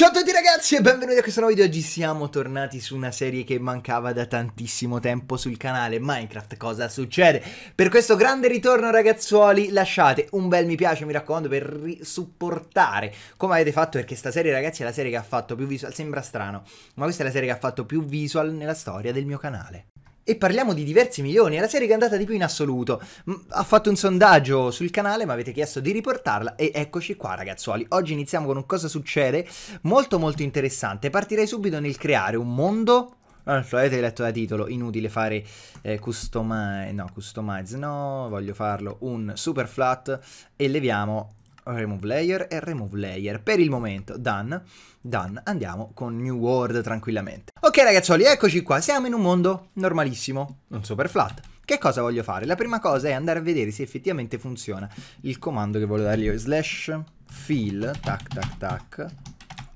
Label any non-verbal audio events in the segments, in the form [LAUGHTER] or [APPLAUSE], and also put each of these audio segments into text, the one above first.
Ciao a tutti ragazzi e benvenuti a questo nuovo video, oggi siamo tornati su una serie che mancava da tantissimo tempo sul canale Minecraft, cosa succede? Per questo grande ritorno ragazzuoli lasciate un bel mi piace mi raccomando per supportare come avete fatto perché sta serie ragazzi è la serie che ha fatto più visual, sembra strano ma questa è la serie che ha fatto più visual nella storia del mio canale e parliamo di diversi milioni, è la serie che è andata di più in assoluto. Ha fatto un sondaggio sul canale, mi avete chiesto di riportarla e eccoci qua ragazzuoli. Oggi iniziamo con un cosa succede molto molto interessante. Partirei subito nel creare un mondo allora, ah, avete letto da titolo, inutile fare eh, customize, no, customize, no, voglio farlo un super flat e leviamo remove layer e remove layer. Per il momento, done, done, andiamo con New World tranquillamente. Ok ragazzoli, eccoci qua, siamo in un mondo normalissimo, un super flat. Che cosa voglio fare? La prima cosa è andare a vedere se effettivamente funziona il comando che voglio dargli io, slash fill, tac tac tac,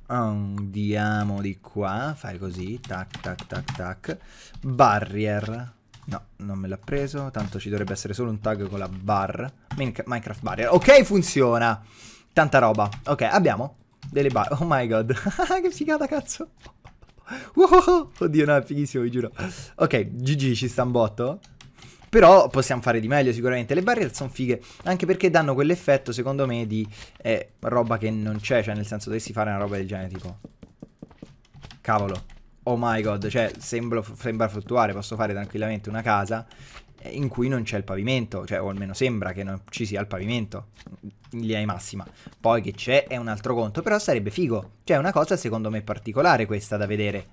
andiamo di qua, fai così, tac tac tac tac, barrier, No, non me l'ha preso. Tanto ci dovrebbe essere solo un tag con la bar. Minecraft barrier. Ok, funziona. Tanta roba. Ok, abbiamo delle bar. Oh my god. [LAUGHS] che figata, cazzo. [LAUGHS] oddio, no, è fighissimo, vi giuro. Ok, GG ci sta un botto. Però possiamo fare di meglio sicuramente. Le barriere sono fighe, anche perché danno quell'effetto, secondo me, di eh, roba che non c'è. Cioè, nel senso, dovessi fare una roba del genere, tipo... Cavolo oh my god, cioè sembro, sembra fluttuare, posso fare tranquillamente una casa eh, in cui non c'è il pavimento, cioè o almeno sembra che non ci sia il pavimento in linea di massima. Poi che c'è è un altro conto, però sarebbe figo. Cioè è una cosa secondo me particolare questa da vedere.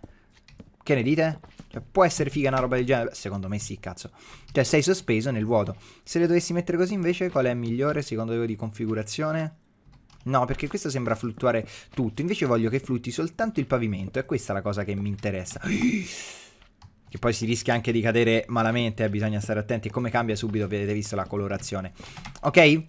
Che ne dite? Cioè, può essere figa una roba del genere? Secondo me sì, cazzo. Cioè sei sospeso nel vuoto. Se le dovessi mettere così invece qual è migliore secondo voi di configurazione? No, perché questo sembra fluttuare tutto. Invece voglio che flutti soltanto il pavimento. E questa è la cosa che mi interessa. [GASPS] Che poi si rischia anche di cadere malamente, eh, bisogna stare attenti. Come cambia subito, avete visto la colorazione. Ok?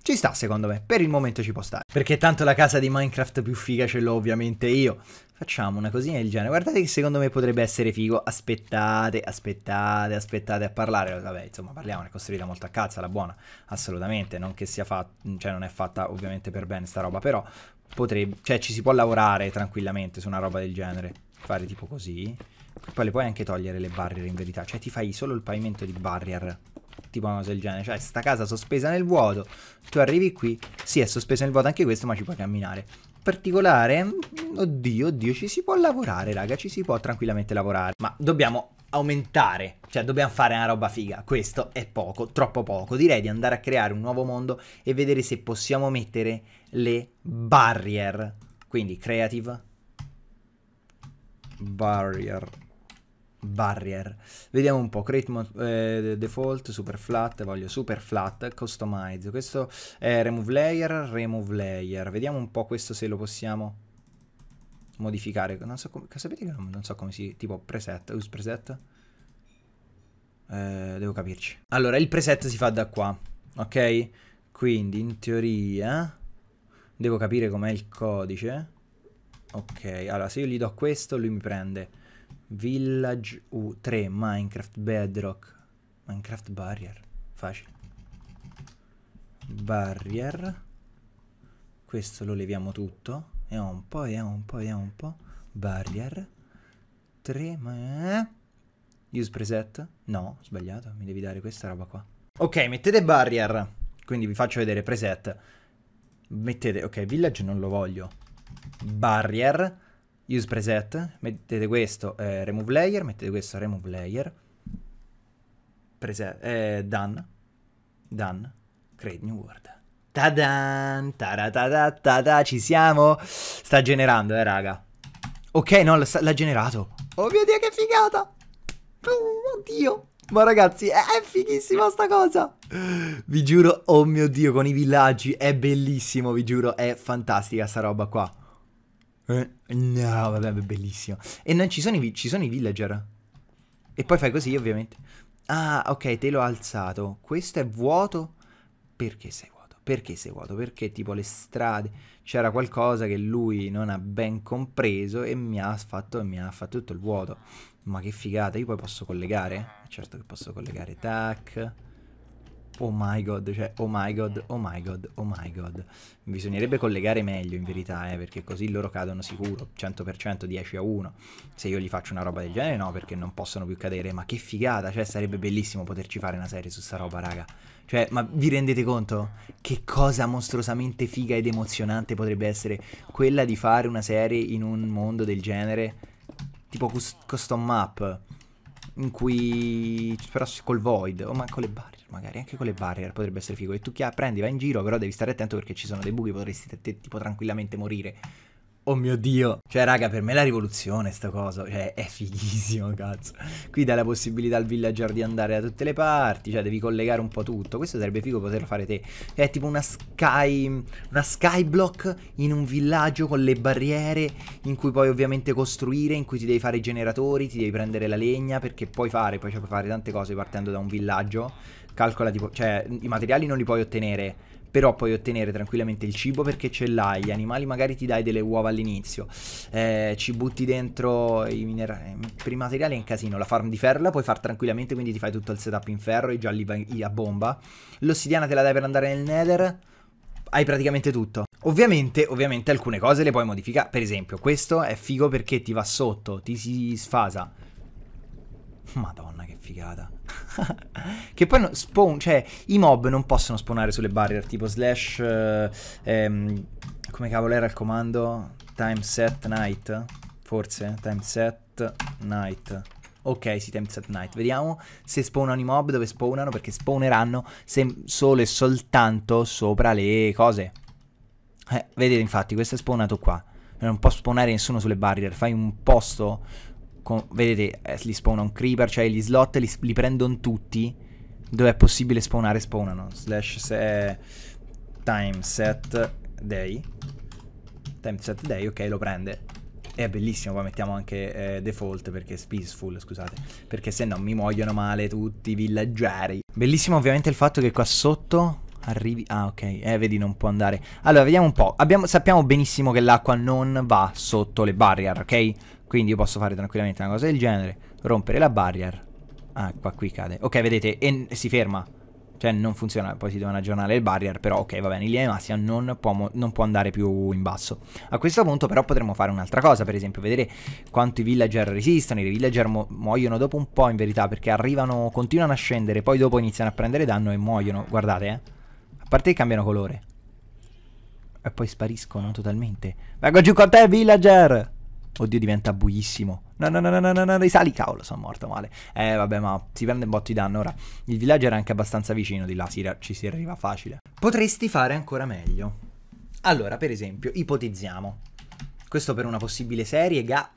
Ci sta secondo me, per il momento ci può stare. Perché tanto la casa di Minecraft più figa ce l'ho ovviamente io. Facciamo una cosina del genere. Guardate che secondo me potrebbe essere figo. Aspettate, aspettate, aspettate a parlare. Vabbè, insomma, parliamo, è costruita molto a cazzo, la buona. Assolutamente, non che sia fatta, cioè non è fatta ovviamente per bene sta roba, però potrebbe, cioè ci si può lavorare tranquillamente su una roba del genere. Fare tipo così. Poi le puoi anche togliere le barriere in verità, cioè ti fai solo il pavimento di barrier. Tipo una cosa del genere, cioè sta casa sospesa nel vuoto. Tu arrivi qui, sì, è sospesa nel vuoto anche questo, ma ci puoi camminare particolare? Mm, oddio, oddio, ci si può lavorare, raga, ci si può tranquillamente lavorare. Ma dobbiamo aumentare, cioè dobbiamo fare una roba figa, questo è poco, troppo poco, direi di andare a creare un nuovo mondo e vedere se possiamo mettere le barrier, quindi creative barrier Barrier. Vediamo un po', create eh, default, super flat, voglio super flat, customize. Questo è remove layer, remove layer. Vediamo un po' questo se lo possiamo modificare. Non so come, sapete che non, non so come si, tipo preset, use preset? Eh, devo capirci. Allora, il preset si fa da qua, ok? Quindi, in teoria, devo capire com'è il codice. Ok, allora, se io gli do questo, lui mi prende Village U3, Minecraft Bedrock, Minecraft Barrier, facile. Barrier, questo lo leviamo tutto, e un po', e un po', e un po', Barrier, 3, ma... Eh? Use preset? No, sbagliato, mi devi dare questa roba qua. Ok, mettete Barrier, quindi vi faccio vedere preset. Mettete, ok, Village non lo voglio. Barrier use preset, mettete questo eh, remove layer, mettete questo remove layer, preset, eh, done, done, create new world. Tadan, taratada, tada, ci siamo. Sta generando, eh, raga. Ok, no, l'ha generato. Oh mio Dio, che figata! Oh, oddio! Ma ragazzi, è fighissima sta cosa! Vi giuro, oh mio Dio, con i villaggi, è bellissimo, vi giuro, è fantastica sta roba qua. Eh, no, vabbè, bellissimo. E non ci sono, i, ci sono i villager. E poi fai così, ovviamente. Ah, ok, te l'ho alzato. Questo è vuoto. Perché sei vuoto? Perché sei vuoto? Perché tipo le strade. C'era qualcosa che lui non ha ben compreso e mi ha fatto, mi ha fatto tutto il vuoto. Ma che figata, io poi posso collegare? Certo che posso collegare, tac. Oh my god, cioè, oh my god, eh. oh my god, oh my god. Bisognerebbe collegare meglio in verità, eh, perché così loro cadono sicuro, 100% 10 a 1. Se io gli faccio una roba del genere no, perché non possono più cadere, ma che figata, cioè sarebbe bellissimo poterci fare una serie su sta roba, raga. Cioè, ma vi rendete conto che cosa mostruosamente figa ed emozionante potrebbe essere quella di fare una serie in un mondo del genere, tipo custom map, in cui però col void o manco le barre magari anche con le barrier potrebbe essere figo. E tu chi prendi, vai in giro, però devi stare attento perché ci sono dei buchi, potresti tipo tranquillamente morire. Oh mio dio. Cioè, raga, per me è la rivoluzione sta cosa. Cioè, è fighissimo, cazzo. Qui dà la possibilità al villager di andare da tutte le parti. Cioè, devi collegare un po' tutto. Questo sarebbe figo poterlo fare te. È tipo una sky... Una skyblock in un villaggio con le barriere in cui puoi ovviamente costruire, in cui ti devi fare i generatori, ti devi prendere la legna, perché puoi fare, poi cioè, puoi fare tante cose partendo da un villaggio. Calcola tipo... Cioè, i materiali non li puoi ottenere però puoi ottenere tranquillamente il cibo perché ce l'hai, gli animali magari ti dai delle uova all'inizio, eh, ci butti dentro i, minerali, i materiali è un casino, la farm di ferro la puoi fare tranquillamente, quindi ti fai tutto il setup in ferro, i gialli a bomba, l'ossidiana te la dai per andare nel nether, hai praticamente tutto. Ovviamente, ovviamente alcune cose le puoi modificare, per esempio questo è figo perché ti va sotto, ti si sfasa Madonna, che figata. [LAUGHS] che poi no, spawn, cioè, i mob non possono spawnare sulle barrier, tipo slash... Eh, ehm, come cavolo era il comando? Time set night, forse? Time set night. Ok, sì, Time Set Night. Vediamo se spawnano i mob, dove spawnano, perché spawneranno se- solo e soltanto sopra le cose. Eh, vedete infatti, questo è spawnato qua. Non può spawnare nessuno sulle barrier. Fai un posto con, vedete, eh, li spawna un creeper, cioè gli slot li, li prendono tutti. Dove è possibile spawnare, spawnano. Slash se, time set day. Time set day, ok, lo prende. E è bellissimo, poi mettiamo anche eh, default perché è peaceful, scusate. Perché se no mi muoiono male tutti i villaggiari. Bellissimo ovviamente il fatto che qua sotto arrivi... Ah, ok. Eh, vedi, non può andare. Allora, vediamo un po'. Abbiamo... Sappiamo benissimo che l'acqua non va sotto le barrier, ok? Quindi io posso fare tranquillamente una cosa del genere, rompere la barrier. Ah, qua qui cade. Ok, vedete, e si ferma. Cioè non funziona, poi si devono aggiornare il barrier, però ok, va bene, in linea di massima non può, non può, andare più in basso. A questo punto però potremmo fare un'altra cosa, per esempio, vedere quanto i villager resistono, i villager mu muoiono dopo un po' in verità, perché arrivano, continuano a scendere, poi dopo iniziano a prendere danno e muoiono, guardate, eh. A parte che cambiano colore. E poi spariscono totalmente. Vengo giù con te, villager! Oddio, diventa buissimo. No, no, no, no, no, no, no, risali, cavolo, sono morto male. Eh, vabbè, ma si prende un botto di danno. Ora, il villaggio era anche abbastanza vicino di là, si, ci si arriva facile. Potresti fare ancora meglio. Allora, per esempio, ipotizziamo. Questo per una possibile serie, ga...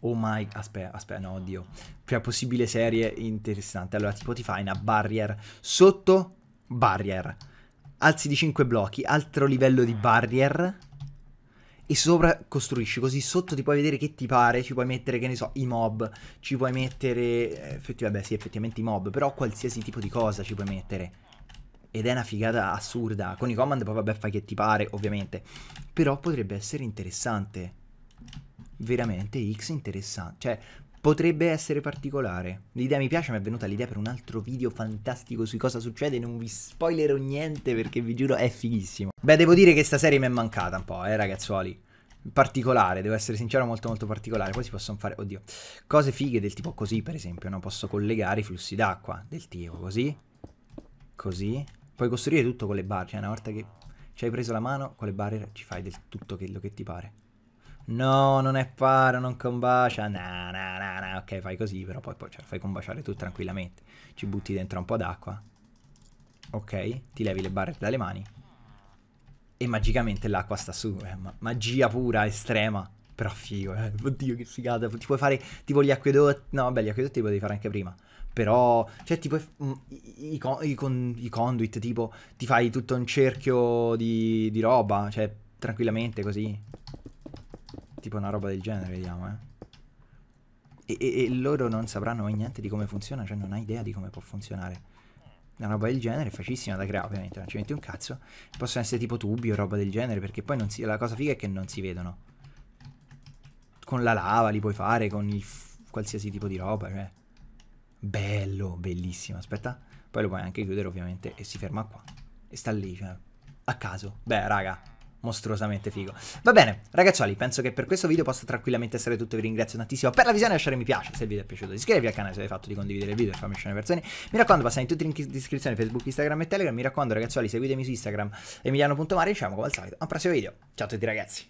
Oh my... Aspetta, aspetta, no, oddio. Per una possibile serie interessante. Allora, tipo ti fai una barrier sotto barrier. Alzi di 5 blocchi, altro livello di barrier e sopra costruisci così sotto ti puoi vedere che ti pare, ci puoi mettere che ne so i mob, ci puoi mettere eh, effettivamente, beh, sì, effettivamente i mob, però qualsiasi tipo di cosa ci puoi mettere. Ed è una figata assurda. Con i command poi vabbè fai che ti pare, ovviamente. Però potrebbe essere interessante. Veramente X interessante. Cioè, Potrebbe essere particolare. L'idea mi piace, mi è venuta l'idea per un altro video fantastico su cosa succede, non vi spoilerò niente perché vi giuro è fighissimo. Beh, devo dire che sta serie mi è mancata un po', eh ragazzuoli. Particolare, devo essere sincero, molto molto particolare. Poi si possono fare, oddio, cose fighe del tipo così, per esempio, no? Posso collegare i flussi d'acqua del tipo così, così. Puoi costruire tutto con le barre, cioè una volta che ci hai preso la mano, con le barre ci fai del tutto quello che ti pare. No, non è paro, non combacia. Na, na, na, na. Ok, fai così, però poi, poi ce cioè, fai combaciare tu tranquillamente. Ci butti dentro un po' d'acqua. Ok, ti levi le barre dalle mani. E magicamente l'acqua sta su. Eh. magia pura, estrema. Però figo, eh. Oddio, che figata. Ti puoi fare tipo gli acquedotti. No, beh, gli acquedotti li potevi fare anche prima. Però, cioè, tipo mm, i, i, i, con, i conduit, tipo, ti fai tutto un cerchio di, di roba. Cioè, tranquillamente così. Tipo una roba del genere, vediamo, eh. E, e, e, loro non sapranno mai niente di come funziona, cioè non ha idea di come può funzionare. Una roba del genere è facilissima da creare, ovviamente, non ci metti un cazzo. Possono essere tipo tubi o roba del genere, perché poi non si, la cosa figa è che non si vedono. Con la lava li puoi fare, con il, qualsiasi tipo di roba, cioè. Bello, bellissimo, aspetta. Poi lo puoi anche chiudere, ovviamente, e si ferma qua. E sta lì, cioè. A caso. Beh, raga, mostruosamente figo. Va bene, ragazzuoli, penso che per questo video possa tranquillamente essere tutto. Vi ringrazio tantissimo per la visione. Lasciare mi piace se il video è piaciuto. Iscrivetevi al canale se avete fatto di condividere il video e farmi le persone. Mi raccomando, passate in tutti i link in descrizione, Facebook, Instagram e Telegram. Mi raccomando, ragazzuoli, seguitemi su Instagram emiliano.mare. Diciamo come al solito, a un prossimo video. Ciao a tutti, ragazzi.